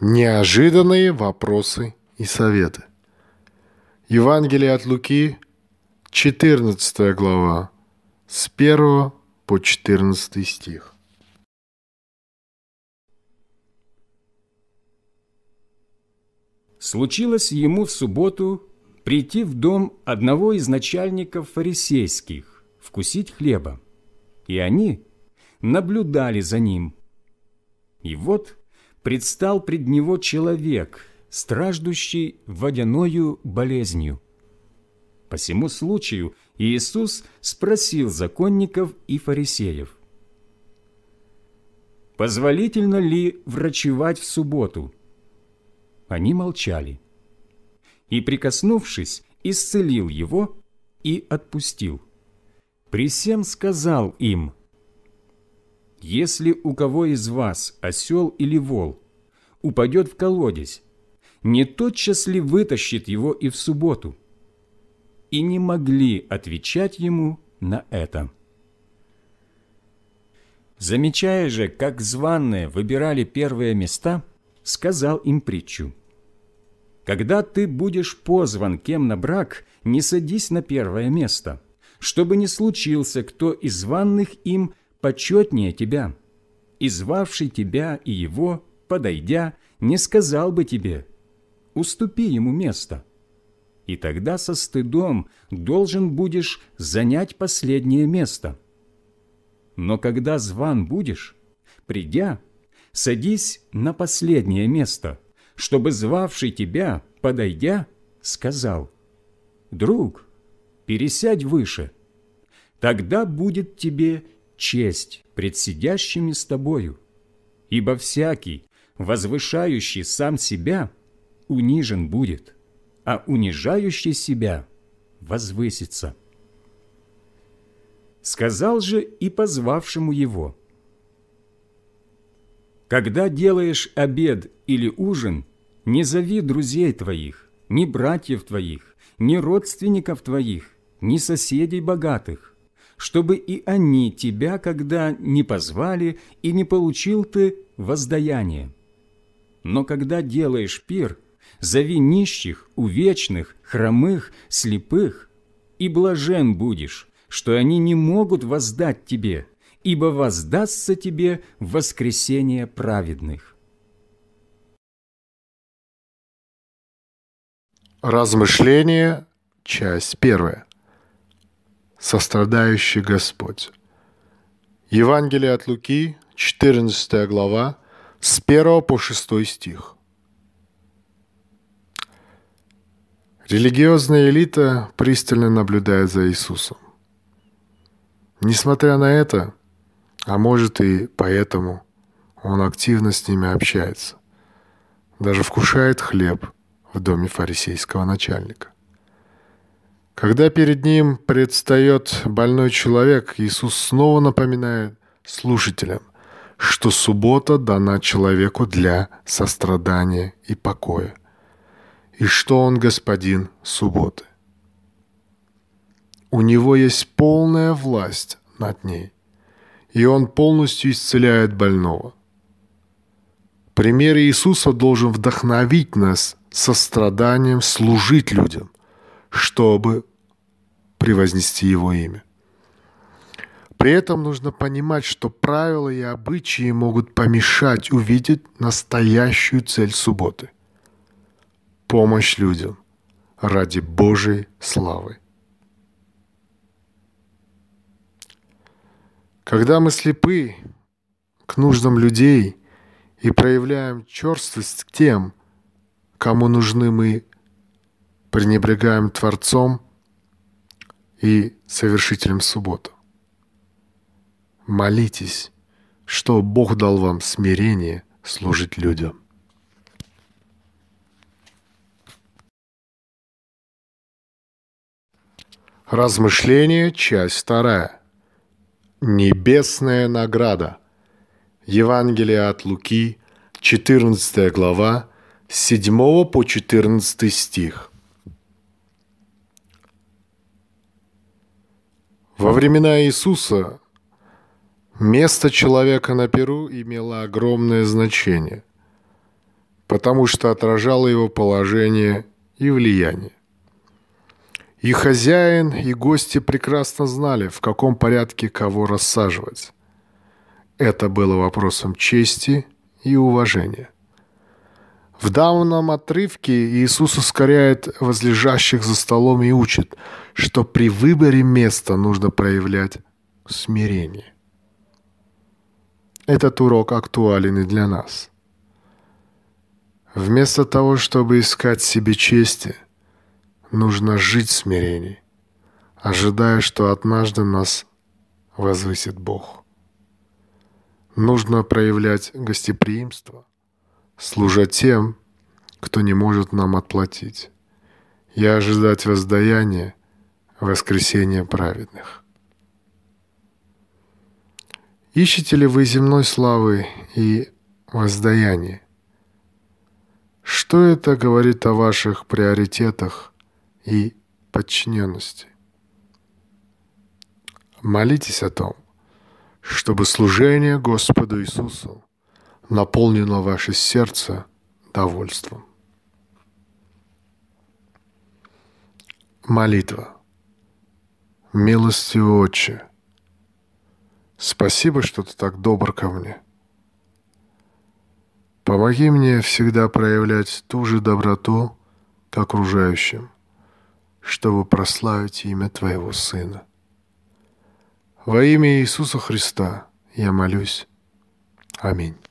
Неожиданные вопросы и советы. Евангелие от Луки, 14 глава, с 1 по 14 стих. Случилось ему в субботу прийти в дом одного из начальников фарисейских, вкусить хлеба. И они наблюдали за ним. И вот предстал пред него человек, страждущий водяною болезнью. По всему случаю Иисус спросил законников и фарисеев, «Позволительно ли врачевать в субботу?» Они молчали. И, прикоснувшись, исцелил его и отпустил. При всем сказал им – если у кого из вас осел или вол упадет в колодец, не тотчас ли вытащит его и в субботу? И не могли отвечать ему на это. Замечая же, как званные выбирали первые места, сказал им притчу. «Когда ты будешь позван кем на брак, не садись на первое место, чтобы не случился кто из званных им почетнее тебя, и звавший тебя и его, подойдя, не сказал бы тебе, уступи ему место. И тогда со стыдом должен будешь занять последнее место. Но когда зван будешь, придя, садись на последнее место, чтобы звавший тебя, подойдя, сказал, «Друг, пересядь выше, тогда будет тебе честь пред сидящими с тобою, ибо всякий, возвышающий сам себя, унижен будет, а унижающий себя возвысится. Сказал же и позвавшему его, «Когда делаешь обед или ужин, не зови друзей твоих, ни братьев твоих, ни родственников твоих, ни соседей богатых, чтобы и они тебя, когда не позвали, и не получил ты воздаяние. Но когда делаешь пир, зови нищих, увечных, хромых, слепых, и блажен будешь, что они не могут воздать тебе, ибо воздастся тебе воскресение праведных». Размышление, часть первая сострадающий Господь. Евангелие от Луки, 14 глава, с 1 по 6 стих. Религиозная элита пристально наблюдает за Иисусом. Несмотря на это, а может и поэтому, он активно с ними общается. Даже вкушает хлеб в доме фарисейского начальника. Когда перед ним предстает больной человек, Иисус снова напоминает слушателям, что суббота дана человеку для сострадания и покоя, и что он господин субботы. У него есть полная власть над ней, и он полностью исцеляет больного. Пример Иисуса должен вдохновить нас состраданием служить людям чтобы превознести его имя. При этом нужно понимать, что правила и обычаи могут помешать увидеть настоящую цель субботы – помощь людям ради Божьей славы. Когда мы слепы к нуждам людей и проявляем черствость к тем, кому нужны мы пренебрегаем Творцом и совершителем Субботу. Молитесь, что Бог дал вам смирение служить людям. Размышление, часть вторая. Небесная награда. Евангелие от Луки, 14 глава, с 7 по 14 стих. Во времена Иисуса место человека на Перу имело огромное значение, потому что отражало его положение и влияние. И хозяин, и гости прекрасно знали, в каком порядке кого рассаживать. Это было вопросом чести и уважения. В данном отрывке Иисус ускоряет возлежащих за столом и учит, что при выборе места нужно проявлять смирение. Этот урок актуален и для нас. Вместо того, чтобы искать себе чести, нужно жить в смирении, ожидая, что однажды нас возвысит Бог. Нужно проявлять гостеприимство – служа тем, кто не может нам отплатить. Я ожидать воздаяния, воскресения праведных. Ищете ли вы земной славы и воздаяния? Что это говорит о ваших приоритетах и подчиненности? Молитесь о том, чтобы служение Господу Иисусу наполнено ваше сердце довольством. Молитва. Милостивый Отче, спасибо, что ты так добр ко мне. Помоги мне всегда проявлять ту же доброту к окружающим, чтобы прославить имя Твоего Сына. Во имя Иисуса Христа я молюсь. Аминь.